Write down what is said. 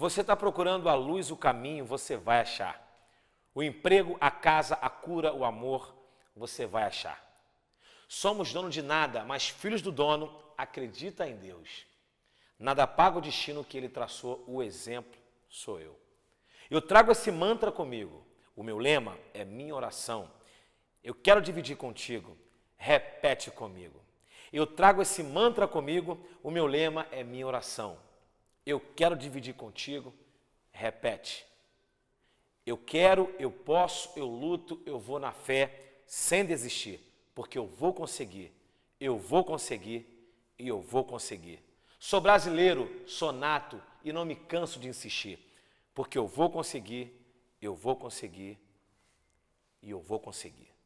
Você está procurando a luz, o caminho, você vai achar. O emprego, a casa, a cura, o amor, você vai achar. Somos dono de nada, mas filhos do dono, acredita em Deus. Nada paga o destino que ele traçou, o exemplo sou eu. Eu trago esse mantra comigo. O meu lema é minha oração. Eu quero dividir contigo. Repete comigo. Eu trago esse mantra comigo. O meu lema é minha oração eu quero dividir contigo, repete. Eu quero, eu posso, eu luto, eu vou na fé, sem desistir, porque eu vou conseguir, eu vou conseguir e eu vou conseguir. Sou brasileiro, sou nato e não me canso de insistir, porque eu vou conseguir, eu vou conseguir e eu vou conseguir.